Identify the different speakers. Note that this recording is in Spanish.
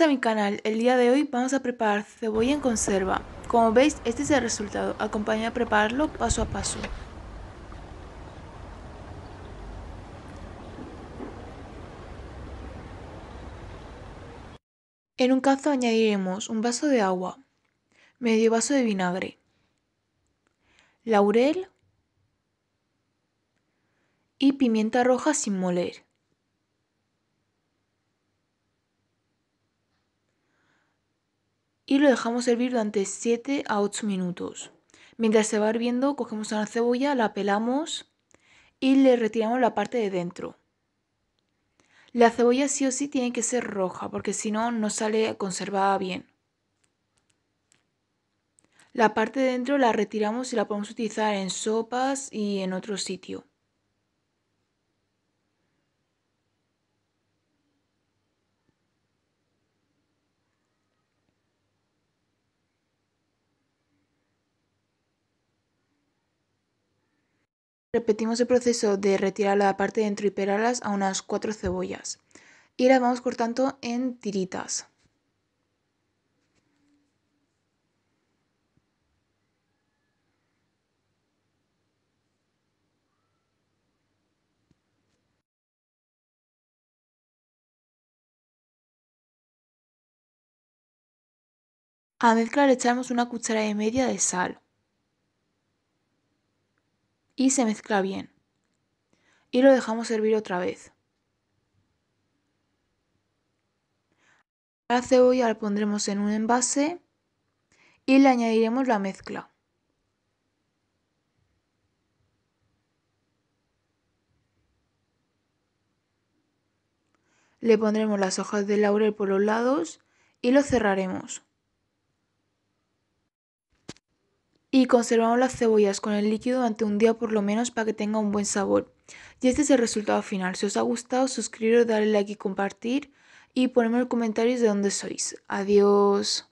Speaker 1: a mi canal. El día de hoy vamos a preparar cebolla en conserva. Como veis, este es el resultado. Acompaña a prepararlo paso a paso. En un cazo añadiremos un vaso de agua, medio vaso de vinagre, laurel y pimienta roja sin moler. y lo dejamos hervir durante 7 a 8 minutos. Mientras se va hirviendo, cogemos una cebolla, la pelamos y le retiramos la parte de dentro. La cebolla sí o sí tiene que ser roja porque si no, no sale conservada bien. La parte de dentro la retiramos y la podemos utilizar en sopas y en otro sitio. Repetimos el proceso de retirar la parte de dentro y pelarlas a unas 4 cebollas. Y las vamos cortando en tiritas. A mezclar mezcla le echamos una cucharada y media de sal y se mezcla bien. Y lo dejamos hervir otra vez. La cebolla la pondremos en un envase y le añadiremos la mezcla. Le pondremos las hojas de laurel por los lados y lo cerraremos. y conservamos las cebollas con el líquido durante un día por lo menos para que tenga un buen sabor. Y este es el resultado final. Si os ha gustado, suscribiros, darle like y compartir y ponerme en los comentarios de dónde sois. Adiós.